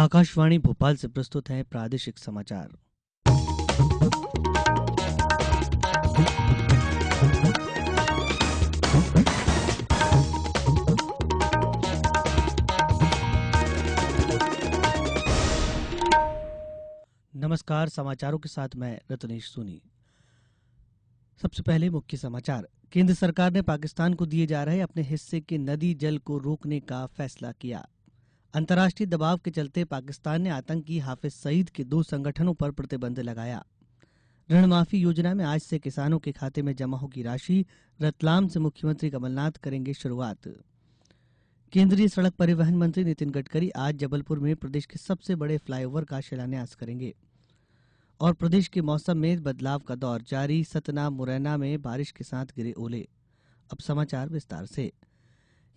आकाशवाणी भोपाल से प्रस्तुत है प्रादेशिक समाचार नमस्कार समाचारों के साथ मैं रतनेश सोनी सबसे पहले मुख्य समाचार केंद्र सरकार ने पाकिस्तान को दिए जा रहे अपने हिस्से के नदी जल को रोकने का फैसला किया अंतर्राष्ट्रीय दबाव के चलते पाकिस्तान ने आतंकी हाफिज सईद के दो संगठनों पर प्रतिबंध लगाया ऋण माफी योजना में आज से किसानों के खाते में जमा होगी राशि रतलाम से मुख्यमंत्री कमलनाथ करेंगे शुरुआत केंद्रीय सड़क परिवहन मंत्री नितिन गडकरी आज जबलपुर में प्रदेश के सबसे बड़े फ्लाईओवर का शिलान्यास करेंगे और प्रदेश के मौसम में बदलाव का दौर जारी सतना मुरैना में बारिश के साथ गिरे ओले अब समाचार विस्तार से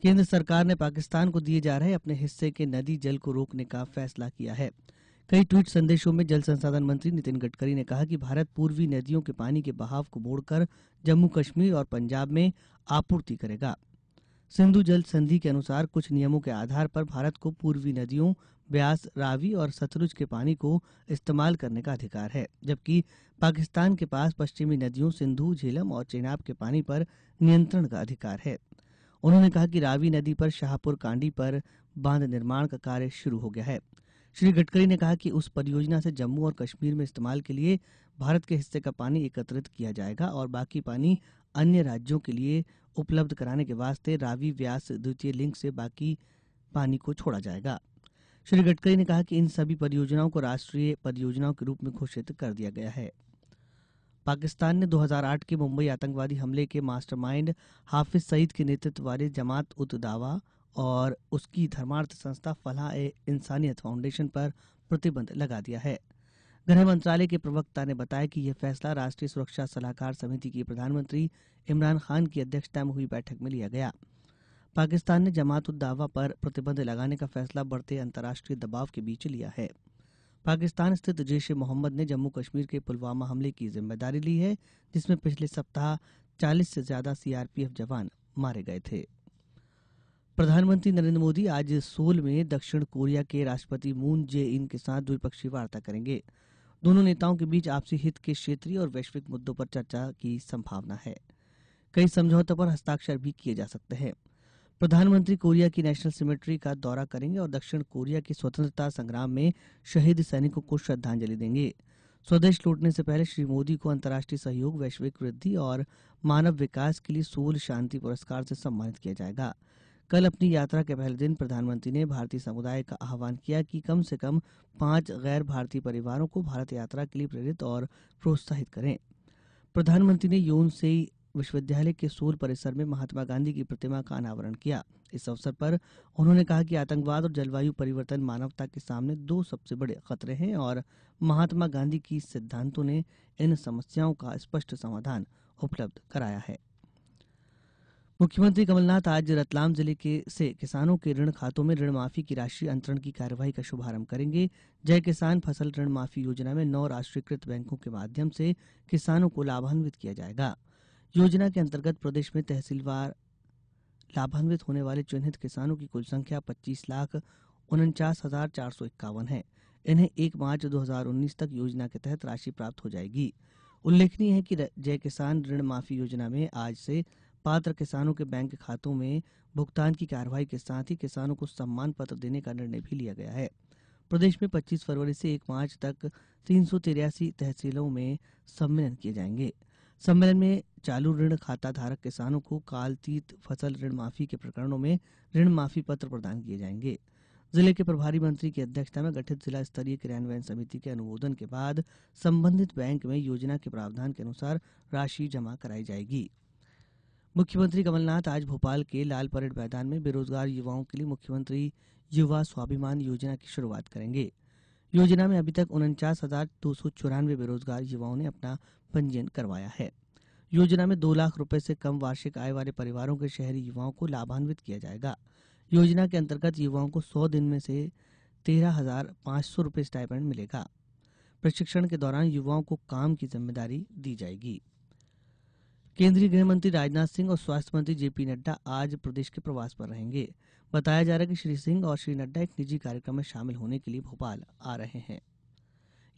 केंद्र सरकार ने पाकिस्तान को दिए जा रहे अपने हिस्से के नदी जल को रोकने का फैसला किया है कई ट्वीट संदेशों में जल संसाधन मंत्री नितिन गडकरी ने कहा कि भारत पूर्वी नदियों के पानी के बहाव को मोड़कर जम्मू कश्मीर और पंजाब में आपूर्ति करेगा सिंधु जल संधि के अनुसार कुछ नियमों के आधार पर भारत को पूर्वी नदियों ब्यास रावी और सतलुज के पानी को इस्तेमाल करने का अधिकार है जबकि पाकिस्तान के पास पश्चिमी नदियों सिंधु झेलम और चेनाब के पानी पर नियंत्रण का अधिकार है उन्होंने कहा कि रावी नदी पर शाहपुर कांडी पर बांध निर्माण का कार्य शुरू हो गया है श्री गडकरी ने कहा कि उस परियोजना से जम्मू और कश्मीर में इस्तेमाल के लिए भारत के हिस्से का पानी एकत्रित किया जाएगा और बाकी पानी अन्य राज्यों के लिए उपलब्ध कराने के वास्ते रावी व्यास द्वितीय लिंक से बाकी पानी को छोड़ा जाएगा श्री गडकरी ने कहा कि इन सभी परियोजनाओं को राष्ट्रीय परियोजनाओं के रूप में घोषित कर दिया गया है पाकिस्तान ने 2008 के मुंबई आतंकवादी हमले के मास्टरमाइंड हाफिज सईद के नेतृत्व वाले जमात उत दावा और उसकी धर्मार्थ संस्था फलाह ए इंसानियत फाउंडेशन पर प्रतिबंध लगा दिया है गृह मंत्रालय के प्रवक्ता ने बताया कि यह फैसला राष्ट्रीय सुरक्षा सलाहकार समिति की प्रधानमंत्री इमरान खान की अध्यक्षता में हुई बैठक में लिया गया पाकिस्तान ने जमात उद दावा पर प्रतिबंध लगाने का फैसला बढ़ते अंतर्राष्ट्रीय दबाव के बीच लिया है पाकिस्तान स्थित जैश ए मोहम्मद ने जम्मू कश्मीर के पुलवामा हमले की जिम्मेदारी ली है जिसमें पिछले सप्ताह चालीस से ज्यादा सीआरपीएफ जवान मारे गए थे प्रधानमंत्री नरेंद्र मोदी आज सोल में दक्षिण कोरिया के राष्ट्रपति मून जे इन के साथ द्विपक्षीय वार्ता करेंगे दोनों नेताओं के बीच आपसी हित के क्षेत्रीय और वैश्विक मुद्दों पर चर्चा की संभावना है कई समझौतों पर हस्ताक्षर भी किए जा सकते हैं प्रधानमंत्री कोरिया की नेशनल सिमेट्री का दौरा करेंगे और दक्षिण कोरिया के स्वतंत्रता संग्राम में शहीद सैनिकों को श्रद्धांजलि देंगे स्वदेश लौटने से पहले श्री मोदी को अंतर्राष्ट्रीय सहयोग वैश्विक वृद्धि और मानव विकास के लिए सोल शांति पुरस्कार से सम्मानित किया जाएगा कल अपनी यात्रा के पहले दिन प्रधानमंत्री ने भारतीय समुदाय का आह्वान किया कि कम से कम पांच गैर भारतीय परिवारों को भारत यात्रा के लिए प्रेरित और प्रोत्साहित करें प्रधानमंत्री ने यौन से विश्वविद्यालय के सोल परिसर में महात्मा गांधी की प्रतिमा का अनावरण किया इस अवसर पर उन्होंने कहा कि आतंकवाद और जलवायु परिवर्तन मानवता के सामने दो सबसे बड़े खतरे हैं और महात्मा गांधी की सिद्धांतों ने इन समस्याओं का स्पष्ट समाधान उपलब्ध कराया है मुख्यमंत्री कमलनाथ आज रतलाम जिले के से किसानों के ऋण खातों में ऋण माफी की राशि अंतरण की कार्यवाही का शुभारंभ करेंगे जय किसान फसल ऋण माफी योजना में नौ राष्ट्रीयकृत बैंकों के माध्यम से किसानों को लाभान्वित किया जाएगा योजना के अंतर्गत प्रदेश में तहसीलवार लाभान्वित होने वाले चिन्हित किसानों की कुल संख्या पच्चीस लाख उनचास हजार चार सौ इक्यावन है इन्हें एक मार्च 2019 तक योजना के तहत राशि प्राप्त हो जाएगी उल्लेखनीय है कि जय किसान ऋण माफी योजना में आज से पात्र किसानों के बैंक खातों में भुगतान की कार्यवाही के साथ ही किसानों को सम्मान पत्र देने का निर्णय भी लिया गया है प्रदेश में 25 फरवरी से 1 मार्च तक तीन तहसीलों में सम्मेलन किए जाएंगे सम्मेलन में चालू ऋण खाता धारक किसानों को कालतीत फसल ऋण माफी के प्रकरणों में ऋण माफी पत्र प्रदान किए जाएंगे जिले के प्रभारी मंत्री की अध्यक्षता में गठित जिला स्तरीय क्रियान्वयन समिति के अनुमोदन के बाद संबंधित बैंक में योजना के प्रावधान के अनुसार राशि जमा कराई जाएगी मुख्यमंत्री कमलनाथ आज भोपाल के लाल परेड मैदान में बेरोजगार युवाओं के लिए मुख्यमंत्री युवा स्वाभिमान योजना की शुरुआत करेंगे योजना में अभी तक उनचास हजार दो सौ चौरानवे बेरोजगार युवाओं ने अपना पंजीयन करवाया है योजना में दो लाख रूपये से कम वार्षिक आय वाले परिवारों के शहरी युवाओं को लाभान्वित किया जाएगा योजना के अंतर्गत युवाओं को सौ दिन में से तेरह हजार पांच सौ रूपये स्टाइपेंड मिलेगा प्रशिक्षण के दौरान युवाओं को काम की जिम्मेदारी दी जाएगी केंद्रीय गृह मंत्री राजनाथ सिंह और स्वास्थ्य मंत्री जेपी नड्डा आज प्रदेश के प्रवास पर रहेंगे बताया जा रहा है कि श्री सिंह और श्री नड्डा एक निजी कार्यक्रम में शामिल होने के लिए भोपाल आ रहे हैं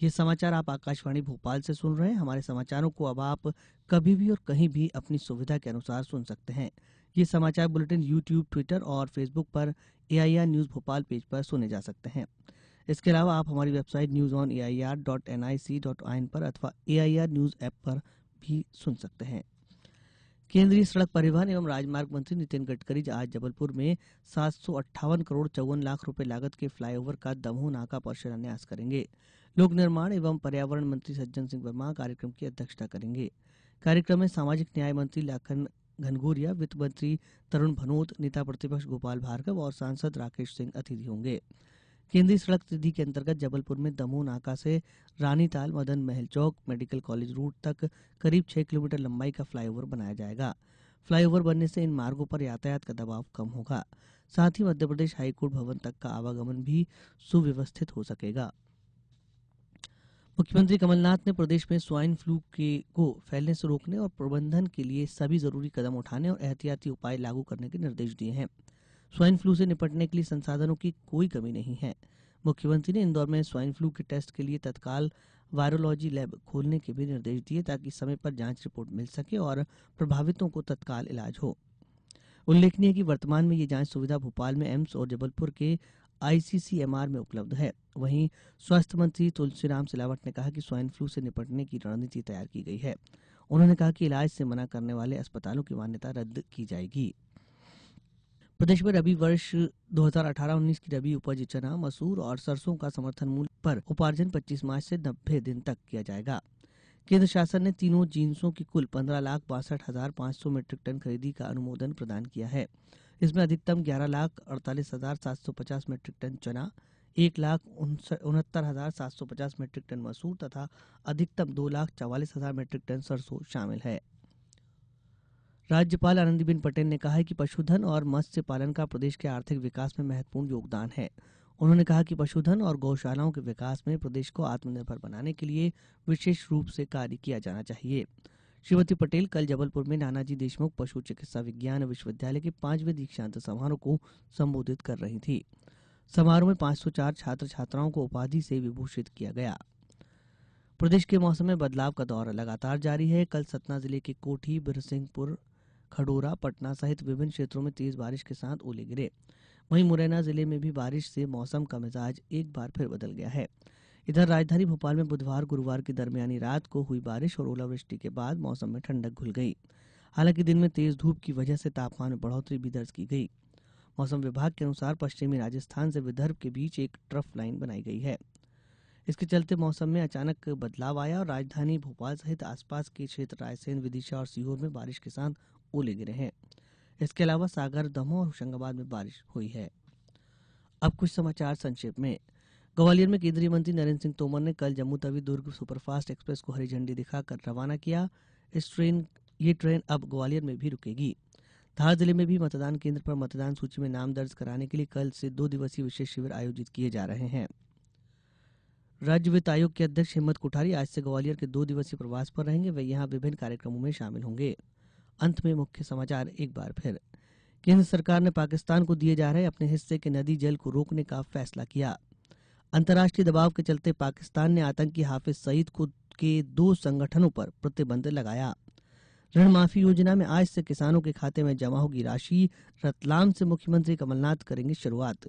ये समाचार आप आकाशवाणी भोपाल से सुन रहे हैं हमारे समाचारों को अब आप कभी भी और कहीं भी अपनी सुविधा के अनुसार सुन सकते हैं ये समाचार बुलेटिन यूट्यूब ट्विटर और फेसबुक पर ए न्यूज़ भोपाल पेज पर सुने जा सकते हैं इसके अलावा आप हमारी website news on A I R dot N I C dot पर अथवा A I R news app पर भी सुन सकते हैं केंद्रीय सड़क परिवहन एवं राजमार्ग मंत्री नितिन गडकरी आज जबलपुर में सात सौ अट्ठावन करोड़ चौवन लाख रूपये लागत के फ्लाईओवर का दमोह नाका पर शिलान्यास करेंगे लोक निर्माण एवं पर्यावरण मंत्री सज्जन सिंह वर्मा कार्यक्रम की अध्यक्षता करेंगे कार्यक्रम में सामाजिक न्याय मंत्री लाखन घनघोरिया वित्त मंत्री तरुण भनोत नेता प्रतिपक्ष गोपाल भार्गव और सांसद राकेश सिंह अतिथि होंगे केंद्रीय सड़क निधि के अंतर्गत जबलपुर में दमोह नाका से रानीताल मदन महल चौक मेडिकल कॉलेज रोड तक करीब छह किलोमीटर लंबाई का फ्लाईओवर बनाया जाएगा फ्लाईओवर बनने से इन मार्गों पर यातायात का दबाव कम होगा साथ ही मध्यप्रदेश हाईकोर्ट भवन तक का आवागमन भी सुव्यवस्थित हो सकेगा मुख्यमंत्री कमलनाथ ने प्रदेश में स्वाइन फ्लू के को फैलने से रोकने और प्रबंधन के लिए सभी जरूरी कदम उठाने और एहतियाती उपाय लागू करने के निर्देश दिए हैं स्वाइन फ्लू से निपटने के लिए संसाधनों की कोई कमी नहीं है मुख्यमंत्री ने इंदौर में स्वाइन फ्लू के टेस्ट के लिए तत्काल वायरोलॉजी लैब खोलने के भी निर्देश दिए ताकि समय पर जांच रिपोर्ट मिल सके और प्रभावितों को तत्काल इलाज हो उल्लेखनीय है कि वर्तमान में ये जांच सुविधा भोपाल में एम्स और जबलपुर के आईसीसीएमआर में उपलब्ध है वहीं स्वास्थ्य मंत्री तुलसीराम सिलावट ने कहा कि स्वाइन फ्लू से निपटने की रणनीति तैयार की गई है उन्होंने कहा कि इलाज से मना करने वाले अस्पतालों की मान्यता रद्द की जाएगी प्रदेश में रबी वर्ष 2018-19 की रबी उपज चना मसूर और सरसों का समर्थन मूल्य पर उपार्जन 25 मार्च से नब्बे दिन तक किया जाएगा केंद्र शासन ने तीनों जीन्सों की कुल पंद्रह लाख बासठ हजार पांच सौ मीट्रिक टन खरीदी का अनुमोदन प्रदान किया है इसमें अधिकतम ग्यारह लाख अड़तालीस हजार सात सौ पचास मीट्रिक टन चना एक लाख उनहत्तर हजार सात सौ पचास मीट्रिक टन मसूर तथा अधिकतम दो लाख चवालीस हजार मीट्रिक टन सरसों शामिल है राज्यपाल आनंदीबेन पटेल ने कहा है कि पशुधन और मत्स्य पालन का प्रदेश के आर्थिक विकास में महत्वपूर्ण योगदान है उन्होंने कहा कि पशुधन और गौशालाओं के विकास में प्रदेश को आत्मनिर्भर बनाने के लिए विशेष रूप से कार्य किया जाना चाहिए श्रीमती पटेल कल जबलपुर में नानाजी देशमुख पशु चिकित्सा विज्ञान विश्वविद्यालय के पांचवें दीक्षांत समारोह को संबोधित कर रही थी समारोह में 504 छात्र छात्राओं को उपाधि से विभूषित किया गया प्रदेश के मौसम में बदलाव का दौर लगातार जारी है कल सतना जिले के कोठी बिरसिंहपुर खडोरा पटना सहित विभिन्न क्षेत्रों में तेज बारिश के साथ ओले गिरे वहीं मुरैना जिले में भी बारिश से मौसम का मिजाज एक बार फिर बदल गया है इधर राजधानी भोपाल में बुधवार गुरुवार की दरमियानी रात को हुई बारिश और ओलावृष्टि के बाद मौसम में ठंडक घुल गई हालांकि दिन में तेज धूप की वजह से तापमान में बढ़ोतरी भी दर्ज की गई मौसम विभाग के अनुसार पश्चिमी राजस्थान से विदर्भ के बीच एक ट्रफ लाइन बनाई गई है इसके चलते मौसम में अचानक बदलाव आया और राजधानी भोपाल सहित आसपास के क्षेत्र रायसेन विदिशा और सीहोर में बारिश के साथ ओले गिरे हैं इसके अलावा सागर दमोह और होशंगाबाद में बारिश हुई है अब कुछ समाचार संक्षेप में ग्वालियर में केंद्रीय मंत्री नरेंद्र सिंह तोमर ने कल जम्मू तवी दुर्ग सुपरफास्ट एक्सप्रेस को हरी झंडी दिखाकर रवाना किया इस ट्रेन ये ट्रेन अब ग्वालियर में भी रुकेगी धार जिले में भी मतदान केंद्र पर मतदान सूची में नाम दर्ज कराने के लिए कल से दो दिवसीय विशेष शिविर आयोजित किए जा रहे हैं राज्य वित्त आयोग के अध्यक्ष हिम्मत कोठारी आज से ग्वालियर के दो दिवसीय प्रवास पर रहेंगे वे यहां विभिन्न कार्यक्रमों में शामिल होंगे अंत में मुख्य समाचार एक बार फिर केंद्र सरकार ने पाकिस्तान को दिए जा रहे अपने हिस्से के नदी जल को रोकने का फैसला किया अंतर्राष्ट्रीय दबाव के चलते पाकिस्तान ने आतंकी हाफिज सईद को के दो संगठनों पर प्रतिबंध लगाया ऋण माफी योजना में आज से किसानों के खाते में जमा होगी राशि रतलाम से मुख्यमंत्री कमलनाथ करेंगे शुरुआत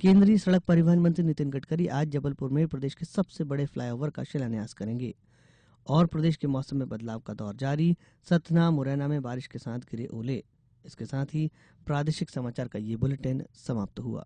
केंद्रीय सड़क परिवहन मंत्री नितिन गडकरी आज जबलपुर में प्रदेश के सबसे बड़े फ्लाईओवर का शिलान्यास करेंगे और प्रदेश के मौसम में बदलाव का दौर जारी सतना मुरैना में बारिश के साथ गिरे ओले इसके साथ ही प्रादेशिक समाचार का ये बुलेटिन समाप्त हुआ